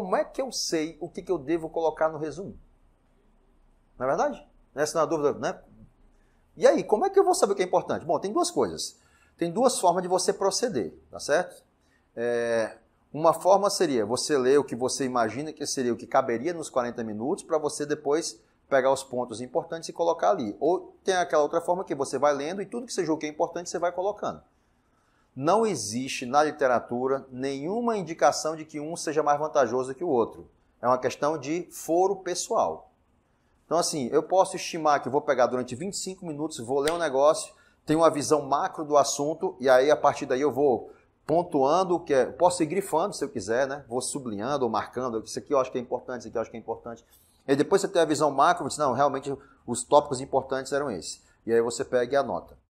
Como é que eu sei o que, que eu devo colocar no resumo? Não é verdade? Né? Essa não é a dúvida, né? E aí, como é que eu vou saber o que é importante? Bom, tem duas coisas. Tem duas formas de você proceder, tá certo? É, uma forma seria você ler o que você imagina que seria o que caberia nos 40 minutos para você depois pegar os pontos importantes e colocar ali. Ou tem aquela outra forma que você vai lendo e tudo que você julga que é importante você vai colocando não existe na literatura nenhuma indicação de que um seja mais vantajoso que o outro. É uma questão de foro pessoal. Então, assim, eu posso estimar que vou pegar durante 25 minutos, vou ler um negócio, tenho uma visão macro do assunto, e aí a partir daí eu vou pontuando, que é, posso ir grifando se eu quiser, né? Vou sublinhando ou marcando, isso aqui eu acho que é importante, isso aqui eu acho que é importante. E depois você tem a visão macro, você diz, não, realmente os tópicos importantes eram esses. E aí você pega e anota.